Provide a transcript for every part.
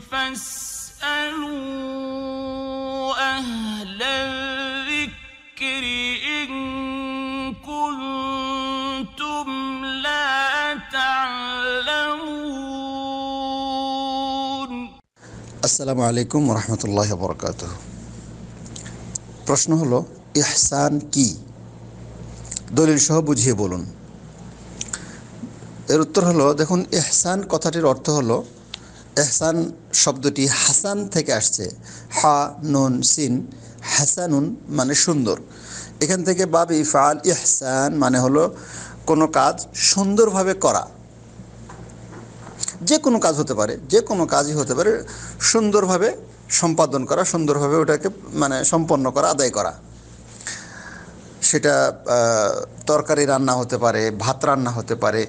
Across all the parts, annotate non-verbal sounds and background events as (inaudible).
আসসালামু আলাইকুম রহমতুল্লাহ বরকাত প্রশ্ন হলো ইহসান কি দলিল সহ বুঝিয়ে বলুন এর উত্তর হলো দেখুন ইহসান কথাটির অর্থ হলো এহসান শব্দটি হাসান থেকে আসছে হা নুন সিন হাসানুন মানে সুন্দর এখান থেকে বাবি ফাল ইহসান মানে হলো কোনো কাজ সুন্দরভাবে করা যে কোনো কাজ হতে পারে যে কোনো কাজই হতে পারে সুন্দরভাবে সম্পাদন করা সুন্দরভাবে ওটাকে মানে সম্পন্ন করা আদায় করা সেটা তরকারি রান্না হতে পারে ভাত রান্না হতে পারে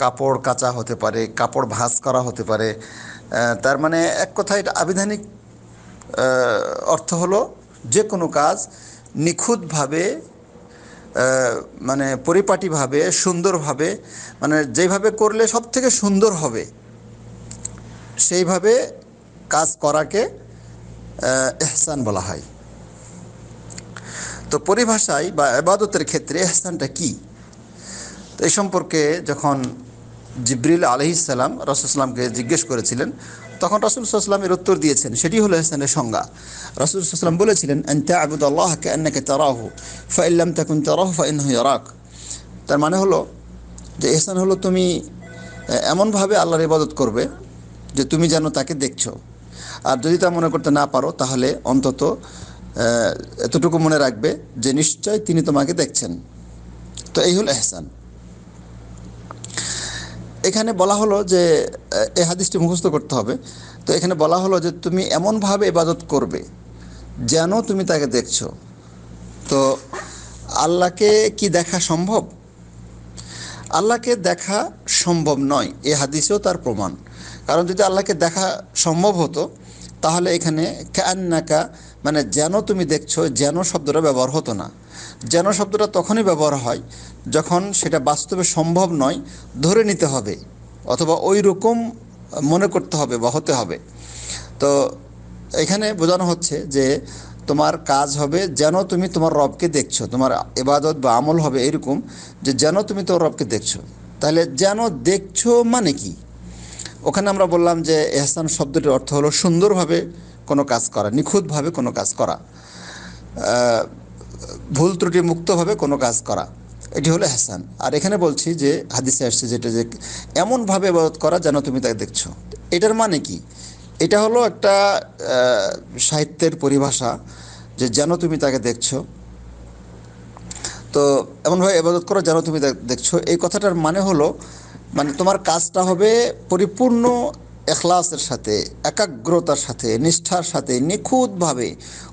কাপড় কাচা হতে পারে কাপড় ভাঁজ করা হতে পারে তার মানে এক কথায় আবিধানিক অর্থ হলো যে কোনো কাজ নিখুঁতভাবে মানে পরিপাটিভাবে সুন্দরভাবে মানে যেভাবে করলে সব থেকে সুন্দর হবে সেইভাবে কাজ করাকে এহসান বলা হয় তো পরিভাষায় বা আবাদতের ক্ষেত্রে এহসানটা কী তো এই সম্পর্কে যখন জিব্রিল আলহিসাল্লাম রসুলামকে জিজ্ঞেস করেছিলেন তখন রাসুল সাল্লামের উত্তর দিয়েছেন সেটি হলো হেসানের সংজ্ঞা রসুল সাল্লাম বলেছিলেন আবুদাল্লাহকে আবুদ আল্লাহকে আন্নাকে তারাহু ফাইল্লাম তাকুন তারাহ ফাইন ইয়ারাক তার মানে হলো যে এহসান হলো তুমি এমনভাবে আল্লাহর ইবাদত করবে যে তুমি যেন তাকে দেখছো আর যদি তা মনে করতে না পারো তাহলে অন্তত এতটুকু মনে রাখবে যে নিশ্চয় তিনি তোমাকে দেখছেন তো এই হল এহসান এখানে বলা হলো যে এ হাদিসটি মুখস্থ করতে হবে তো এখানে বলা হলো যে তুমি এমনভাবে ইবাদত করবে যেন তুমি তাকে দেখছো তো আল্লাহকে কি দেখা সম্ভব আল্লাহকে দেখা সম্ভব নয় এ হাদিসেও তার প্রমাণ কারণ যদি আল্লাহকে দেখা সম্ভব হতো তাহলে এখানে কান্নাকা মানে যেন তুমি দেখছো যেন শব্দটা ব্যবহার হতো না যেন শব্দটা তখনই ব্যবহার হয় যখন সেটা বাস্তবে সম্ভব নয় ধরে নিতে হবে অথবা ওই রকম মনে করতে হবে বা হতে হবে তো এখানে বোঝানো হচ্ছে যে তোমার কাজ হবে যেন তুমি তোমার রবকে দেখছো তোমার এবাদত বা আমল হবে এরকম যে যেন তুমি তোমার রবকে দেখছো তাহলে যেন দেখছো মানে কি ওখানে আমরা বললাম যে এহসান শব্দটির অর্থ হলো সুন্দরভাবে কোনো কাজ করা নিখুঁতভাবে কোনো কাজ করা ভুল ত্রুটি মুক্তভাবে কোনো কাজ করা এটি হলো হ্যাসান আর এখানে বলছি যে হাদিসে আসছে যেটা যে এমনভাবে ইবাদত করা যেন তুমি তাকে দেখছো এটার মানে কি এটা হলো একটা সাহিত্যের পরিভাষা যে যেন তুমি তাকে দেখছো তো এমনভাবে ইবাদত করো যেন তুমি দেখছো এই কথাটার মানে হলো মানে তোমার কাজটা হবে পরিপূর্ণ এখলাসের সাথে একাগ্রতার সাথে নিষ্ঠার সাথে নিখুঁতভাবে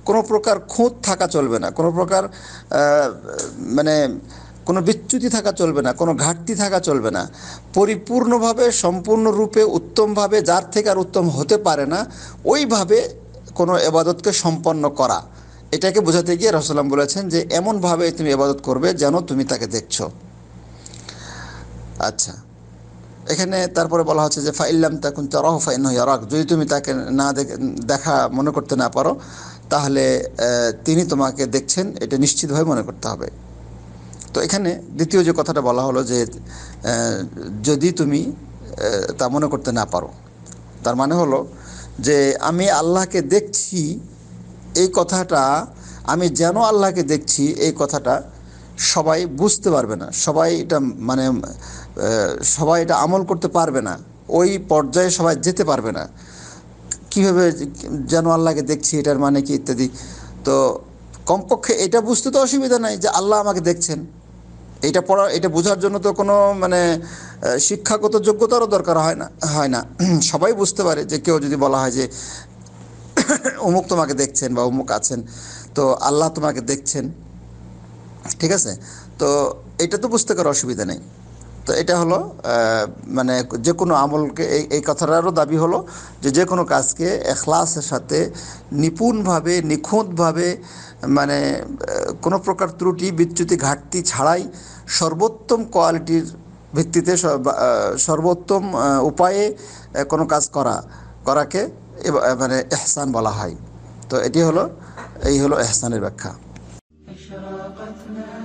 কোনো প্রকার খুঁত থাকা চলবে না কোনো প্রকার মানে কোনো বিচ্যুতি থাকা চলবে না কোনো ঘাটতি থাকা চলবে না পরিপূর্ণভাবে সম্পূর্ণরূপে উত্তমভাবে যার থেকে আর উত্তম হতে পারে না ওইভাবে কোনো এবাদতকে সম্পন্ন করা এটাকে বোঝাতে গিয়ে রসলাম বলেছেন যে এমনভাবে তুমি এবাদত করবে যেন তুমি তাকে দেখছ আচ্ছা এখানে তারপরে বলা হচ্ছে যে ফাইল্লাম তাকুন চরাহ ফাইন রাখ যদি তুমি তাকে না দেখা মনে করতে না পারো তাহলে তিনি তোমাকে দেখছেন এটা নিশ্চিতভাবে মনে করতে হবে তো এখানে দ্বিতীয় যে কথাটা বলা হলো যে যদি তুমি তা মনে করতে না পারো তার মানে হলো যে আমি আল্লাহকে দেখছি এই কথাটা আমি যেন আল্লাহকে দেখছি এই কথাটা সবাই বুঝতে পারবে না সবাই এটা মানে সবাই এটা আমল করতে পারবে না ওই পর্যায়ে সবাই যেতে পারবে না কীভাবে যেন আল্লাহকে দেখছি এটার মানে কি ইত্যাদি তো কমপক্ষে এটা বুঝতে তো অসুবিধা নাই যে আল্লাহ আমাকে দেখছেন এটা পড়া এটা বোঝার জন্য তো কোনো মানে শিক্ষাগত যোগ্যতারও দরকার হয় না হয় না (clears throat) সবাই বুঝতে পারে যে কেউ যদি বলা হয় যে (clears throat) অমুক তোমাকে দেখছেন বা অমুক আছেন তো আল্লাহ তোমাকে দেখছেন ঠিক আছে তো এটা তো বুঝতে করার অসুবিধা নেই তো এটা হলো মানে যে কোনো আমলকে এই এই কথাটারও দাবি হলো যে যে কোনো কাজকে এখলাসের সাথে নিপুণভাবে নিখুঁতভাবে মানে কোনো প্রকার ত্রুটি বিচ্যুতি ঘাটতি ছাড়াই সর্বোত্তম কোয়ালিটির ভিত্তিতে সর্বোত্তম উপায়ে কোনো কাজ করা করাকে মানে এহসান বলা হয় তো এটি হলো এই হলো এহসানের ব্যাখ্যা خلقتنا